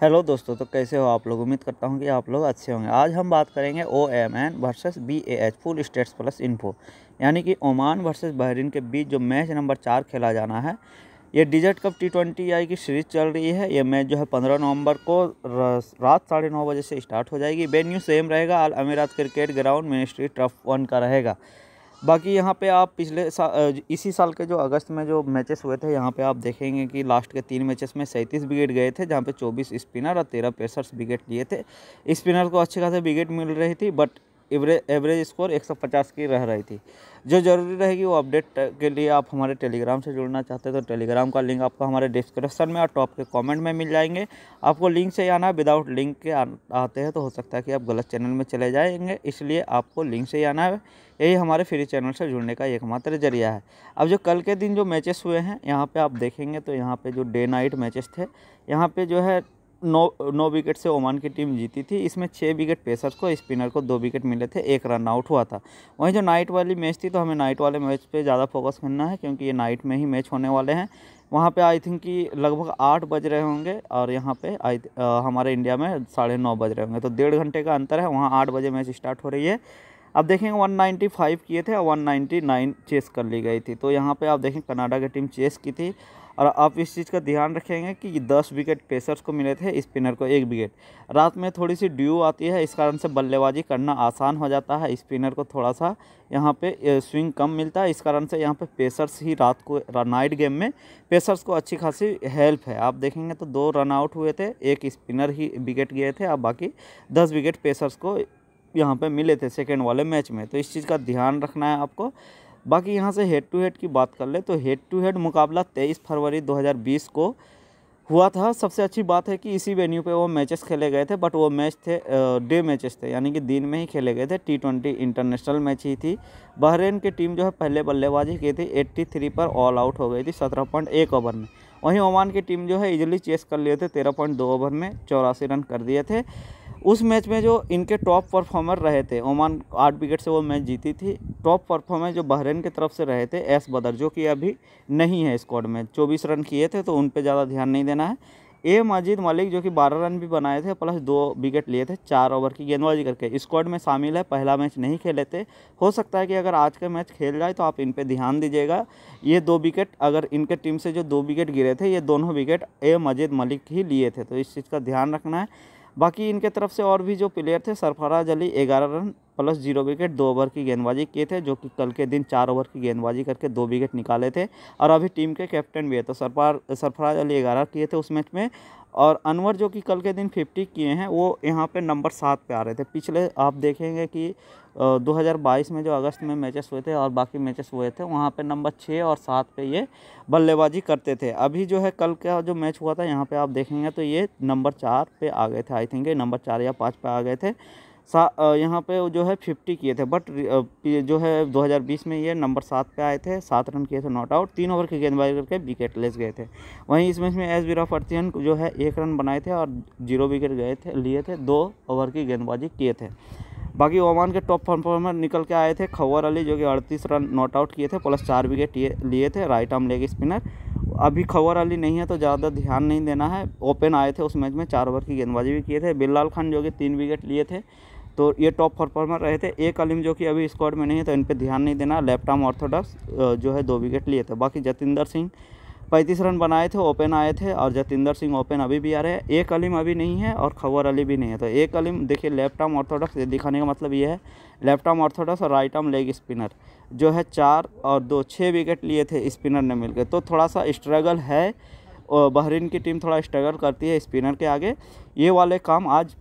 hello दोस्तों तो कैसे हो आप लोग उम्मीद करता हूँ कि आप लोग अच्छे होंगे आज हम बात करेंगे O M N versus B A H full stats plus info यानी कि ओमान वर्सेस बहरीन के बीच जो मैच नंबर चार खेला जाना है ये desert cup T twenty I की सीरीज़ चल रही है ये मैच जो है पंद्रह नवंबर को रात साढ़े नौ बजे से स्टार्ट हो जाएगी वेन्यू सेम रहेगा Al Amerat cricket ground ministry turf one का रहेगा बाकी यहाँ पे आप पिछले सा, इसी साल के जो अगस्त में जो मैचेस हुए थे यहाँ पे आप देखेंगे कि लास्ट के तीन मैचेस में सैंतीस विकेट गए थे जहाँ पे 24 स्पिनर और तेरह पेसर्स विकेट लिए थे स्पिनर को अच्छे खासे विकेट मिल रही थी बट एवरेज एवरेज स्कोर 150 की रह रही थी जो ज़रूरी रहेगी वो अपडेट के लिए आप हमारे टेलीग्राम से जुड़ना चाहते हैं तो टेलीग्राम का लिंक आपको हमारे डिस्क्रिप्शन में और टॉप के कमेंट में मिल जाएंगे आपको लिंक से आना है विदाउट लिंक के आते हैं तो हो सकता है कि आप गलत चैनल में चले जाएंगे इसलिए आपको लिंक से ही आना है यही हमारे फ्री चैनल से जुड़ने का एकमात्र जरिया है अब जो कल के दिन जो मैचेस हुए हैं यहाँ पे आप देखेंगे तो यहाँ पे जो डे नाइट मैचेस थे यहाँ पे जो है नौ नौ विकेट से ओमान की टीम जीती थी इसमें छः विकेट पेसर्स को स्पिनर को दो विकेट मिले थे एक रन आउट हुआ था वहीं जो नाइट वाली मैच थी तो हमें नाइट वाले मैच पर ज़्यादा फोकस करना है क्योंकि ये नाइट में ही मैच होने वाले हैं वहाँ पे आई थिंक कि लगभग आठ बज रहे होंगे और यहाँ पे आई हमारे इंडिया में साढ़े नौ बज रहे होंगे तो डेढ़ घंटे का अंतर है वहाँ आठ बजे मैच स्टार्ट हो रही है अब देखेंगे 195 किए थे और 199 चेस कर ली गई थी तो यहाँ पे आप देखें कनाडा की टीम चेस की थी और आप इस चीज़ का ध्यान रखेंगे कि दस विकेट पेसर्स को मिले थे स्पिनर को एक विकेट रात में थोड़ी सी ड्यू आती है इस कारण से बल्लेबाजी करना आसान हो जाता है स्पिनर को थोड़ा सा यहाँ पे स्विंग कम मिलता है इस कारण से यहाँ पे पेसर्स ही रात को नाइट गेम में पेसर्स को अच्छी खासी हेल्प है आप देखेंगे तो दो रन आउट हुए थे एक स्पिनर ही विकेट गए थे और बाकी दस विकेट पेसर्स को यहाँ पे मिले थे सेकेंड वाले मैच में तो इस चीज़ का ध्यान रखना है आपको बाकी यहाँ से हेड टू हेड की बात कर ले तो हेड टू हेड मुकाबला तेईस फरवरी 2020 को हुआ था सबसे अच्छी बात है कि इसी वेन्यू पे वो मैचेस खेले गए थे बट वो मैच थे डे मैचेस थे यानी कि दिन में ही खेले गए थे टी ट्वेंटी इंटरनेशनल मैच ही थी बहरेन की टीम जो है पहले बल्लेबाजी की थी थ्री पर ऑल आउट हो गई थी एक ओवर में वहीं ओमान की टीम जो है इजिली चेस कर लिए थे तेरह ओवर में चौरासी रन कर दिए थे उस मैच में जो इनके टॉप परफॉर्मर रहे थे ओमान आठ विकेट से वो मैच जीती थी टॉप परफॉर्मर जो बहरेन की तरफ से रहे थे एस बदर जो कि अभी नहीं है स्क्वाड में चौबीस रन किए थे तो उन पर ज़्यादा ध्यान नहीं देना है ए मजीद मलिक जो कि बारह रन भी बनाए थे प्लस दो विकेट लिए थे चार ओवर की गेंदबाजी करके स्क्वाड में शामिल है पहला मैच नहीं खेले थे हो सकता है कि अगर आज का मैच खेल जाए तो आप इन पर ध्यान दीजिएगा ये दो विकेट अगर इनके टीम से जो दो विकेट गिरे थे ये दोनों विकेट ए मजीद मलिक ही लिए थे तो इस चीज़ का ध्यान रखना है बाकी इनके तरफ से और भी जो प्लेयर थे सरफराज अली ग्यारह रन प्लस जीरो विकेट दो ओवर की गेंदबाजी किए थे जो कि कल के दिन चार ओवर की गेंदबाजी करके दो विकेट निकाले थे और अभी टीम के कैप्टन भी है तो सरफार सरफराज अली ग्यारह किए थे उस मैच में और अनवर जो कि कल के दिन फिफ्टी किए हैं वो यहाँ पे नंबर सात पे आ रहे थे पिछले आप देखेंगे कि 2022 में जो अगस्त में मैचेस हुए थे और बाकी मैचेस हुए थे वहाँ पे नंबर छः और सात पे ये बल्लेबाजी करते थे अभी जो है कल का जो मैच हुआ था यहाँ पे आप देखेंगे तो ये नंबर चार पे आ गए थे आई थिंक ये नंबर चार या पाँच पे आ गए थे सा यहाँ पे जो है फिफ्टी किए थे बट जो है 2020 में ये नंबर सात पे आए थे सात रन किए थे नॉट आउट तीन ओवर की गेंदबाजी करके विकेट लेस गए थे वहीं इस मैच में एस वीराफर्तियन जो है एक रन बनाए थे और जीरो विकेट गए थे लिए थे दो ओवर की गेंदबाजी किए थे बाकी ओमान के टॉप परफॉर्मर निकल के आए थे खवर अली जो कि अड़तीस रन नॉट आउट किए थे प्लस चार विकेट लिए थे राइट आर्म लेग स्पिनर अभी खबर अली नहीं है तो ज़्यादा ध्यान नहीं देना है ओपन आए थे उस मैच में चार ओवर की गेंदबाजी भी किए थे बिल्लाल खान जो कि तीन विकेट लिए थे तो ये टॉप परफॉर्मर रहे थे एक अलीम जो कि अभी स्क्वाड में नहीं है तो इन पर ध्यान नहीं देना आर्म ऑर्थोडॉक्स जो है दो विकेट लिए थे बाकी जतेंद्र सिंह पैंतीस रन बनाए थे ओपन आए थे और जतेंद्र सिंह ओपन अभी भी आ रहे हैं एक अलीम अभी नहीं है और खबर अली भी नहीं है तो एक अलीम देखिए लेफ्ट आर्म ऑर्थोडॉक्स दिखाने का मतलब ये है लेफ्ट आर्म ऑर्थोडॉक्स और राइट आर्म लेग स्पिनर जो है चार और दो छः विकेट लिए थे स्पिनर ने मिलकर तो थोड़ा सा स्ट्रगल है बहरीन की टीम थोड़ा स्ट्रगल करती है स्पिनर के आगे ये वाले काम आज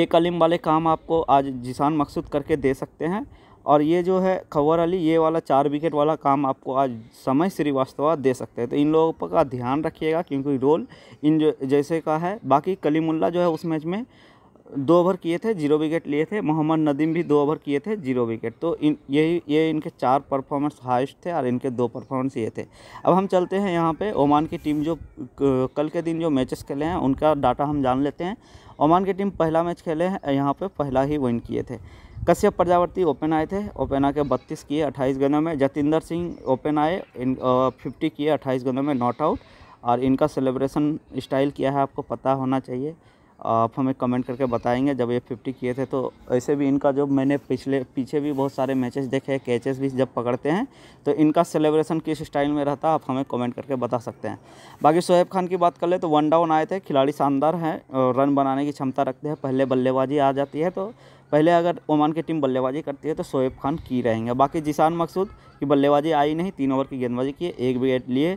एक अलिम वाले काम आपको आज जिसान मकसूद करके दे सकते हैं और ये जो है खबर अली ये वाला चार विकेट वाला काम आपको आज समय श्रीवास्तव दे सकते हैं तो इन लोगों का ध्यान रखिएगा क्योंकि रोल इन जो जैसे का है बाकी कलीमुल्ला जो है उस मैच में दो ओवर किए थे जीरो विकेट लिए थे मोहम्मद नदीम भी दो ओवर किए थे जीरो विकेट तो इन यही ये इनके चार परफॉर्मेंस हाइस्ट थे और इनके दो परफॉर्मेंस ये थे अब हम चलते हैं यहाँ पे ओमान की टीम जो कल के दिन जो मैचेस खेले हैं उनका डाटा हम जान लेते हैं ओमान की टीम पहला मैच खेले हैं यहाँ पर पहला ही विन किए थे कश्यप प्रजावर्ती ओपन आए थे ओपन आके बत्तीस किए अट्ठाईस गेंदों में जतिंदर सिंह ओपन आए इन फिफ्टी किए अट्ठाईस गेंदों में नॉट आउट और इनका सेलिब्रेशन स्टाइल क्या है आपको पता होना चाहिए आप हमें कमेंट करके बताएंगे जब ये फिफ्टी किए थे तो ऐसे भी इनका जो मैंने पिछले पीछे भी बहुत सारे मैचेस देखे हैं कैचेस भी जब पकड़ते हैं तो इनका सेलिब्रेशन किस स्टाइल में रहता आप हमें कमेंट करके बता सकते हैं बाकी शोएब खान की बात कर ले तो वन डाउन आए थे खिलाड़ी शानदार हैं रन बनाने की क्षमता रखते हैं पहले बल्लेबाजी आ जाती है तो पहले अगर ओमान की टीम बल्लेबाजी करती है तो शोएब खान की रहेंगे बाकी जिसान मकसूद की बल्लेबाजी आई नहीं तीन ओवर की गेंदबाजी की एक विकेट लिए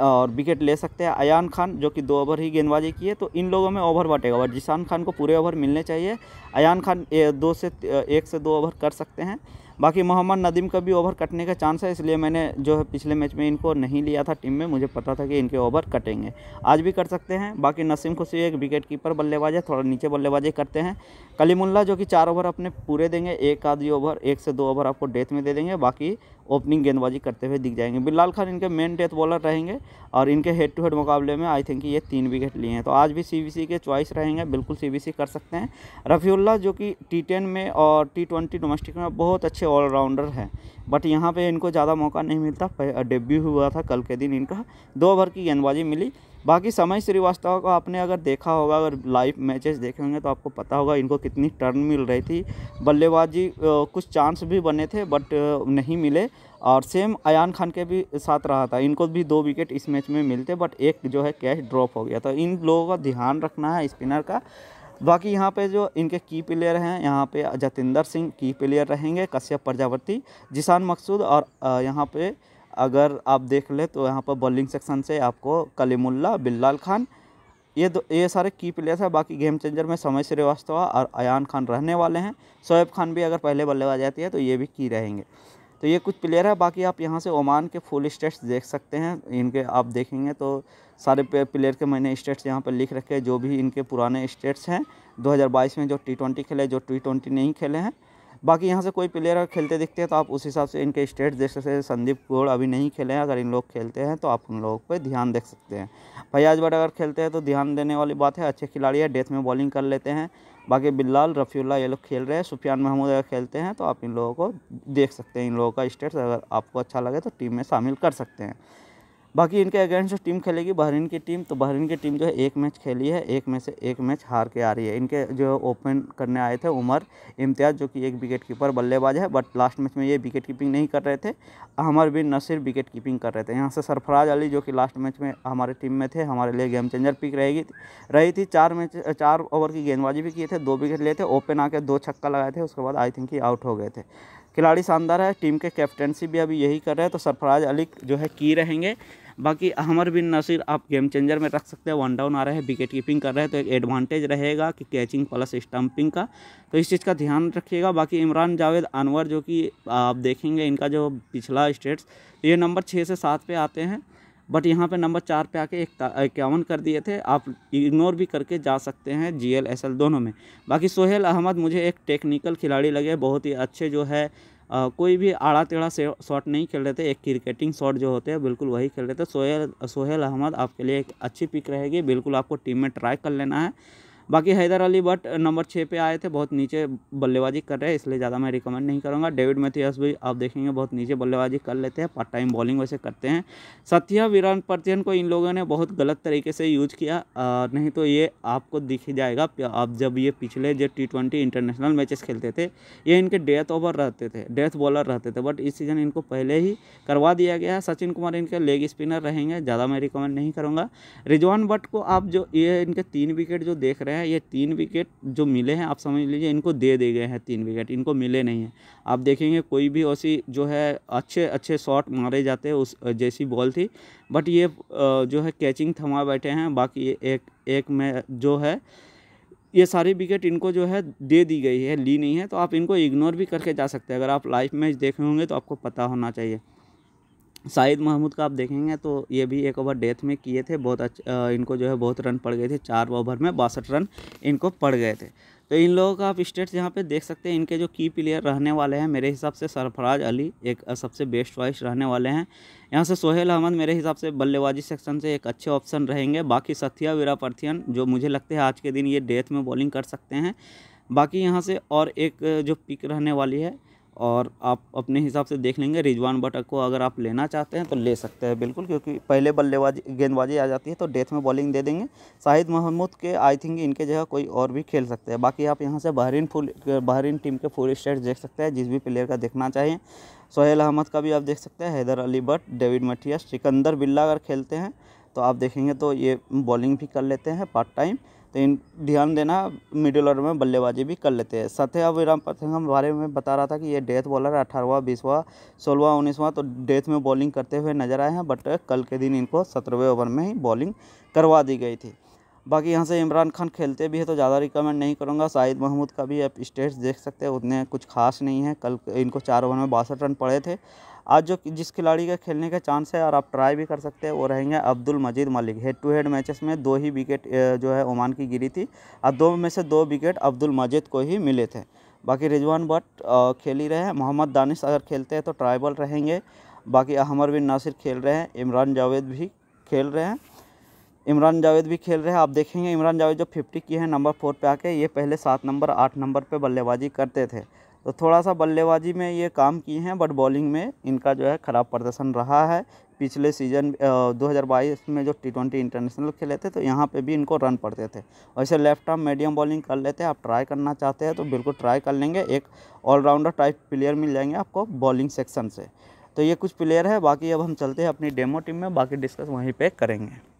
और विकेट ले सकते हैं अयान खान जो कि दो ओवर ही गेंदबाजी की है तो इन लोगों में ओवर बटेगा और जिसान खान को पूरे ओवर मिलने चाहिए अयान खान दो से एक से दो ओवर कर सकते हैं बाकी मोहम्मद नदीम का भी ओवर कटने का चांस है इसलिए मैंने जो है पिछले मैच में इनको नहीं लिया था टीम में मुझे पता था कि इनके ओवर कटेंगे आज भी कर सकते हैं बाकी नसीम खुशी एक विकेट कीपर बल्लेबाज है थोड़ा नीचे बल्लेबाजी करते हैं कलीमुल्ला जो कि चार ओवर अपने पूरे देंगे एक आधी ओवर एक से दो ओवर आपको डेथ में दे देंगे बाकी ओपनिंग गेंदबाजी करते हुए दिख जाएंगे बिलाल खान इनके मेन डेथ बॉलर रहेंगे और इनके हेड टू हेड मुकाबले में आई थिंक ये तीन विकेट लिए हैं तो आज भी सी के चॉइस रहेंगे बिल्कुल सी कर सकते हैं रफील्ला जो कि टी में और टी डोमेस्टिक में बहुत अच्छे ऑलराउंडर हैं बट यहाँ पर इनको ज़्यादा मौका नहीं मिलता डेब्यू हुआ था कल के दिन इनका दो ओवर की गेंदबाजी मिली बाकी समय श्रीवास्तव को आपने अगर देखा होगा अगर लाइव मैचेस देखे होंगे तो आपको पता होगा इनको कितनी टर्न मिल रही थी बल्लेबाजी कुछ चांस भी बने थे बट नहीं मिले और सेम अयान खान के भी साथ रहा था इनको भी दो विकेट इस मैच में मिलते बट एक जो है कैच ड्रॉप हो गया तो इन लोगों का ध्यान रखना है स्पिनर का बाकी यहाँ पे जो इनके की प्लेयर हैं यहाँ पे जतेंद्र सिंह की प्लेयर रहेंगे कश्यप प्रजापति जिसान मकसूद और यहाँ पे अगर आप देख ले तो यहाँ पर बॉलिंग सेक्शन से आपको कलीमुल्ला बिल्लाल खान ये दो ये सारे की प्लेयर्स हैं बाकी गेम चेंजर में समय श्रीवास्तव और अयान खान रहने वाले हैं शोएब खान भी अगर पहले बल्लेबाज जाती है तो ये भी की रहेंगे तो ये कुछ प्लेयर है बाकी आप यहाँ से ओमान के फुल स्टेट्स देख सकते हैं इनके आप देखेंगे तो सारे प्लेयर के मैंने स्टेट्स यहाँ पर लिख रखे हैं जो भी इनके पुराने स्टेट्स हैं 2022 में जो टी ट्वेंटी खेले जो टी ट्वेंटी नहीं खेले हैं बाकी यहाँ से कोई प्लेयर अगर खेलते दिखते हैं तो आप उस हिसाब से इनके स्टेट जैसे संदीप गोड़ अभी नहीं खेले हैं अगर इन लोग खेलते हैं तो आप उन लोगों पर ध्यान देख सकते हैं फयाज भट अगर खेलते हैं तो ध्यान देने वाली बात है अच्छे खिलाड़ी है डेथ में बॉलिंग कर लेते हैं बाकी बिल्लाल रफ़ील्ला ये लोग खेल रहे हैं सुफियान महमूद अगर खेलते हैं तो आप इन लोगों को देख सकते हैं इन लोगों का स्टेट्स अगर आपको अच्छा लगे तो टीम में शामिल कर सकते हैं बाकी इनके अगेंस्ट जो टीम खेलेगी बहरीन की टीम तो बहरीन की टीम जो है एक मैच खेली है एक में से एक मैच हार के आ रही है इनके जो ओपन करने आए थे उमर इम्तियाज़ जो कि एक विकेट कीपर बल्लेबाज है बट लास्ट मैच में ये विकेट कीपिंग नहीं कर रहे थे अहमर बिन नसीर विकेट कीपिंग कर रहे थे यहाँ से सरफराज अली जो कि लास्ट मैच में हमारे टीम में थे हमारे लिए गेम चेंजर पिक रहेगी रही थी चार मैच चार ओवर की गेंदबाजी भी किए थे दो विकेट लिए थे ओपन आके दो छक्का लगाए थे उसके बाद आई थिंक ही आउट हो गए थे खिलाड़ी शानदार है टीम के कैप्टनसी भी अभी यही कर रहे हैं तो सरफराज अली जो है की रहेंगे बाकी अहमर बिन नसीर आप गेम चेंजर में रख सकते हैं वन डाउन आ रहा है विकेट कीपिंग कर रहे हैं तो एक एडवांटेज रहेगा कि कैचिंग प्लस स्टम्पिंग का तो इस चीज़ का ध्यान रखिएगा बाकी इमरान जावेद अनवर जो कि आप देखेंगे इनका जो पिछला स्टेट्स ये नंबर छः से सात पे आते हैं बट यहाँ पे नंबर चार पे आके इक्यावन कर दिए थे आप इग्नोर भी करके जा सकते हैं जी एल एस एल दोनों में बाकी सोहेल अहमद मुझे एक टेक्निकल खिलाड़ी लगे बहुत ही अच्छे जो है कोई भी आड़ा टेढ़ा शॉट नहीं खेल रहे थे एक क्रिकेटिंग शॉट जो होते हैं बिल्कुल वही खेल रहे थे सोहेल सोहेल अहमद आपके लिए एक अच्छी पिक रहेगी बिल्कुल आपको टीम में ट्राई कर लेना है बाकी हैदर अली बट नंबर छः पे आए थे बहुत नीचे बल्लेबाजी कर रहे हैं इसलिए ज़्यादा मैं रिकमेंड नहीं करूँगा डेविड मैथियस भी आप देखेंगे बहुत नीचे बल्लेबाजी कर लेते हैं पार्ट टाइम बॉलिंग वैसे करते हैं सत्या वीरान प्रतियन को इन लोगों ने बहुत गलत तरीके से यूज किया आ, नहीं तो ये आपको दिख जाएगा आप जब ये पिछले जो टी ट्वेंटी इंटरनेशनल मैचेस खेलते थे ये इनके डेथ ओवर रहते थे डेथ बॉलर रहते थे बट इस सीज़न इनको पहले ही करवा दिया गया है सचिन कुमार इनके लेग स्पिनर रहेंगे ज़्यादा मैं रिकमेंड नहीं करूँगा रिजवान भट्ट को आप जो ये इनके तीन विकेट जो देख रहे हैं हैं ये तीन विकेट जो मिले हैं आप समझ लीजिए इनको दे दिए गए हैं तीन विकेट इनको मिले नहीं हैं आप देखेंगे कोई भी ऐसी जो है अच्छे अच्छे शॉट मारे जाते हैं उस जैसी बॉल थी बट ये जो है कैचिंग थमा बैठे हैं बाकी एक एक में जो है ये सारी विकेट इनको जो है दे दी गई है ली नहीं है तो आप इनको इग्नोर भी करके जा सकते हैं अगर आप लाइव मैच देखे होंगे तो आपको पता होना चाहिए शाहिद महमूद का आप देखेंगे तो ये भी एक ओवर डेथ में किए थे बहुत अच्छा इनको जो है बहुत रन पड़ गए थे चार ओवर में बासठ रन इनको पड़ गए थे तो इन लोगों का आप स्टेट्स यहाँ पे देख सकते हैं इनके जो की प्लेयर रहने वाले हैं मेरे हिसाब से सरफराज अली एक सबसे बेस्ट चॉइस रहने वाले हैं यहाँ से सोहेल अहमद मेरे हिसाब से बल्लेबाजी सेक्शन से एक अच्छे ऑप्शन रहेंगे बाकी सथिया वीरापर्थियन जो मुझे लगते हैं आज के दिन ये डेथ में बॉलिंग कर सकते हैं बाकी यहाँ से और एक जो पिक रहने वाली है और आप अपने हिसाब से देख लेंगे रिजवान बटक को अगर आप लेना चाहते हैं तो ले सकते हैं बिल्कुल क्योंकि पहले बल्लेबाजी गेंदबाजी आ जाती है तो डेथ में बॉलिंग दे देंगे शाहिद महमूद के आई थिंक इनके जगह कोई और भी खेल सकते हैं बाकी आप यहाँ से बहरीन फुल बहरीन टीम के फुल स्टेट देख सकते हैं जिस भी प्लेयर का देखना चाहिए सोहेल अहमद का भी आप देख सकते हैं हैदर अली भट्ट डेविड मठिया सिकंदर बिल्ला अगर खेलते हैं तो आप देखेंगे तो ये बॉलिंग भी कर लेते हैं पार्ट टाइम तो इन ध्यान देना मिडिल ऑर्डर में बल्लेबाजी भी कर लेते हैं सत्या विराम हम बारे में बता रहा था कि ये डेथ बॉलर अठारहवा बीसवा सोलहवा उन्नीसवा तो डेथ में बॉलिंग करते हुए नजर आए हैं बट कल के दिन इनको सत्रहवें ओवर में ही बॉलिंग करवा दी गई थी बाकी यहाँ से इमरान खान खेलते भी है तो ज़्यादा रिकमेंड नहीं करूँगा शाहिद महमूद का भी आप स्टेट्स देख सकते हैं उतने कुछ खास नहीं है कल इनको चार ओवर में बासठ रन पड़े थे आज जो जिस खिलाड़ी का खेलने का चांस है और आप ट्राई भी कर सकते हैं वो रहेंगे Abdul Majeed Malik head to head matches में दो ही विकेट जो है ओमान की गिरी थी और दो में से दो विकेट अब्दुल मजीद को ही मिले थे बाकी रिजवान भट्ट खेल ही रहे हैं मोहम्मद दानिश अगर खेलते हैं तो ट्राइबल रहेंगे बाकी अहमर बिन नासिर खेल रहे हैं इमरान जावेद भी खेल रहे हैं इमरान जावेद भी खेल रहे हैं आप देखेंगे इमरान जावेद जो फिफ्टी की हैं नंबर फोर पे आके ये पहले सात नंबर आठ नंबर पे बल्लेबाजी करते थे तो थोड़ा सा बल्लेबाजी में ये काम किए हैं बट बॉलिंग में इनका जो है ख़राब प्रदर्शन रहा है पिछले सीजन 2022 में जो टी ट्वेंटी इंटरनेशनल खेले थे तो यहाँ पे भी इनको रन पड़ते थे वैसे लेफ्ट आर्म मीडियम बॉलिंग कर लेते हैं आप ट्राई करना चाहते हैं तो बिल्कुल ट्राई कर लेंगे एक ऑलराउंडर टाइप प्लेयर मिल जाएंगे आपको बॉलिंग सेक्शन से तो ये कुछ प्लेयर है बाकी अब हम चलते हैं अपनी डेमो टीम में बाकी डिस्कस वहीं पर करेंगे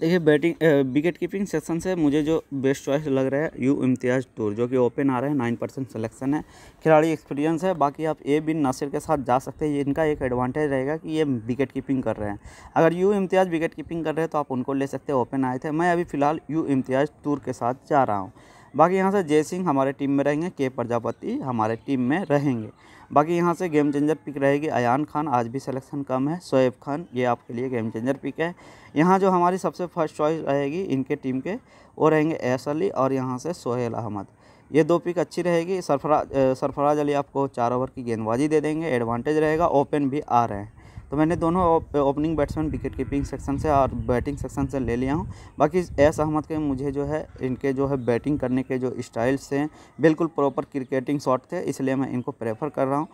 देखिए बैटिंग विकेट कीपिंग सेक्शन से मुझे जो बेस्ट चॉइस लग रहा है यू इम्तियाज टूर जो कि ओपन आ रहे हैं नाइन परसेंट सलेक्शन है खिलाड़ी एक्सपीरियंस है बाकी आप ए बिन नासिर के साथ जा सकते हैं इनका एक एडवांटेज रहेगा कि ये विकेट कीपिंग कर रहे हैं अगर यू इम्तियाज विकेट कीपिंग कर रहे हैं तो आप उनको ले सकते हैं ओपन आए थे मैं अभी फ़िलहाल यू इम्तियाज टूर के साथ जा रहा हूँ बाकी यहाँ से जय सिंह हमारे टीम में रहेंगे के प्रजापति हमारे टीम में रहेंगे बाकी यहाँ से गेम चेंजर पिक रहेगी अयान खान आज भी सिलेक्शन कम है शोएब खान ये आपके लिए गेम चेंजर पिक है यहाँ जो हमारी सबसे फर्स्ट चॉइस रहेगी इनके टीम के वो रहेंगे एस अली और यहाँ से सोहेल अहमद ये दो पिक अच्छी रहेगी सरफराज सरफराज अली आपको चार ओवर की गेंदबाजी दे देंगे एडवांटेज रहेगा ओपन भी आ रहे हैं तो मैंने दोनों opening batsman wicket keeping section से और बैटिंग सेक्शन से ले लिया हूँ बाकी एस अहमद के मुझे जो है इनके जो है बैटिंग करने के जो स्टाइल्स हैं बिल्कुल प्रॉपर क्रिकेटिंग शॉट थे इसलिए मैं इनको प्रेफर कर रहा हूँ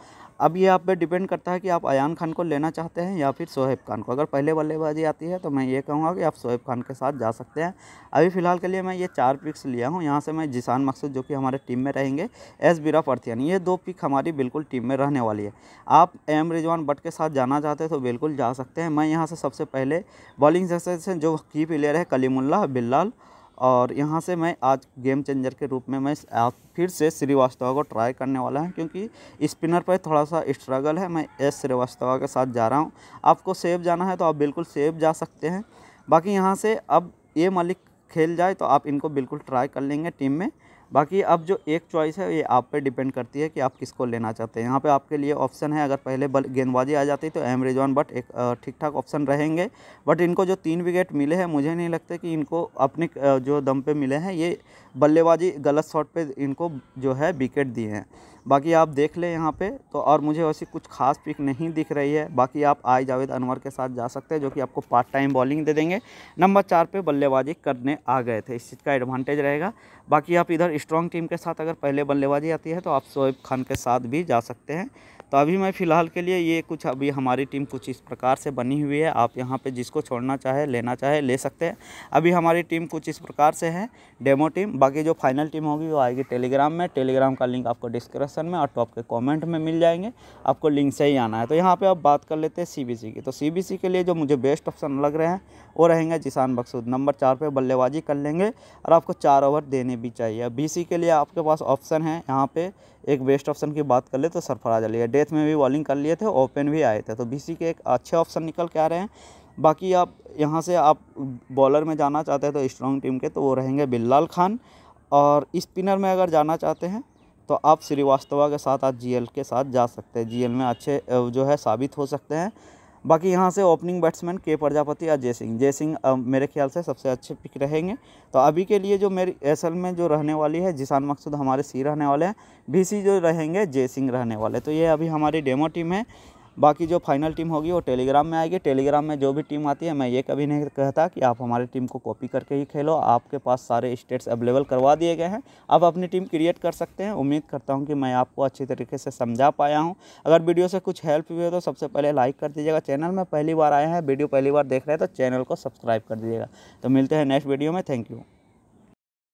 अब ये आप पे डिपेंड करता है कि आप अयान खान को लेना चाहते हैं या फिर सोहेब खान को अगर पहले बल्लेबाजी आती है तो मैं ये कहूँगा कि आप सोहेब खान के साथ जा सकते हैं अभी फ़िलहाल के लिए मैं ये चार पिक्स लिया हूँ यहाँ से मैं जिसान मकसूद जो कि हमारे टीम में रहेंगे एस बीरा पर्थियन ये दो पिक हमारी बिल्कुल टीम में रहने वाली है आप एम रिजवान बट के साथ जाना चाहते हैं तो बिल्कुल जा सकते हैं मैं यहाँ से सबसे पहले बॉलिंग जैसे जो की प्लेयर है कलीमुल्ला बिल्लाल और यहाँ से मैं आज गेम चेंजर के रूप में मैं फिर से श्रीवास्तवा को ट्राई करने वाला हूँ क्योंकि स्पिनर पर थोड़ा सा स्ट्रगल है मैं एस श्रीवास्तवा के साथ जा रहा हूँ आपको सेफ जाना है तो आप बिल्कुल सेफ जा सकते हैं बाकी यहाँ से अब ये मलिक खेल जाए तो आप इनको बिल्कुल ट्राई कर लेंगे टीम में बाकी अब जो एक चॉइस है ये आप पे डिपेंड करती है कि आप किसको लेना चाहते हैं यहाँ पे आपके लिए ऑप्शन है अगर पहले बल गेंदबाजी आ जाती तो एम रिजवान बट एक ठीक ठाक ऑप्शन रहेंगे बट इनको जो तीन विकेट मिले हैं मुझे नहीं लगता कि इनको अपने जो दम पे मिले हैं ये बल्लेबाजी गलत शॉट पे इनको जो है विकेट दिए हैं बाकी आप देख लें यहाँ पे तो और मुझे वैसी कुछ खास पिक नहीं दिख रही है बाकी आप आई जावेद अनवर के साथ जा सकते हैं जो कि आपको पार्ट टाइम बॉलिंग दे देंगे नंबर चार पे बल्लेबाजी करने आ गए थे इस चीज़ का एडवांटेज रहेगा बाकी आप इधर स्ट्रॉन्ग टीम के साथ अगर पहले बल्लेबाजी आती है तो आप शोएब खान के साथ भी जा सकते हैं तो अभी मैं फ़िलहाल के लिए ये कुछ अभी हमारी टीम कुछ इस प्रकार से बनी हुई है आप यहाँ पे जिसको छोड़ना चाहे लेना चाहे ले सकते हैं अभी हमारी टीम कुछ इस प्रकार से है डेमो टीम बाकी जो फाइनल टीम होगी वो आएगी टेलीग्राम में टेलीग्राम का लिंक आपको डिस्क्रिप्सन में और टॉप के कॉमेंट में मिल जाएंगे आपको लिंक से ही आना है तो यहाँ पर आप बात कर लेते हैं सी की तो सी के लिए जो मुझे बेस्ट ऑप्शन लग रहे हैं वो रहेंगे जिसान बक्सूद नंबर चार पर बल्लेबाजी कर लेंगे और आपको चार ओवर देने भी चाहिए बी के लिए आपके पास ऑप्शन है यहाँ पर एक बेस्ट ऑप्शन की बात कर ले तो सरफराज अली है डेथ में भी बॉलिंग कर लिए थे ओपन भी आए थे तो बी के एक अच्छे ऑप्शन निकल के आ रहे हैं बाकी आप यहाँ से आप बॉलर में जाना चाहते हैं तो स्ट्रॉन्ग टीम के तो वो रहेंगे बिल्लाल खान और स्पिनर में अगर जाना चाहते हैं तो आप श्रीवास्तवा के साथ आज जीएल के साथ जा सकते हैं जीएल में अच्छे जो है साबित हो सकते हैं बाकी यहाँ से ओपनिंग बैट्समैन के प्रजापति या जय सिंह जय सिंह मेरे ख्याल से सबसे अच्छे पिक रहेंगे तो अभी के लिए जो मेरी एसल में जो रहने वाली है जिसान मकसूद हमारे सी रहने वाले हैं बी जो रहेंगे जय सिंह रहने वाले तो ये अभी हमारी डेमो टीम है बाकी जो फाइनल टीम होगी वो टेलीग्राम में आएगी टेलीग्राम में जो भी टीम आती है मैं ये कभी नहीं कहता कि आप हमारी टीम को कॉपी करके ही खेलो आपके पास सारे स्टेट्स अवेलेबल करवा दिए गए हैं आप अपनी टीम क्रिएट कर सकते हैं उम्मीद करता हूँ कि मैं आपको अच्छी तरीके से समझा पाया हूँ अगर वीडियो से कुछ हेल्प हुई हो तो सबसे पहले लाइक कर दीजिएगा चैनल में पहली बार आए हैं वीडियो पहली बार देख रहे हैं तो चैनल को सब्सक्राइब कर दीजिएगा तो मिलते हैं नेक्स्ट वीडियो में थैंक यू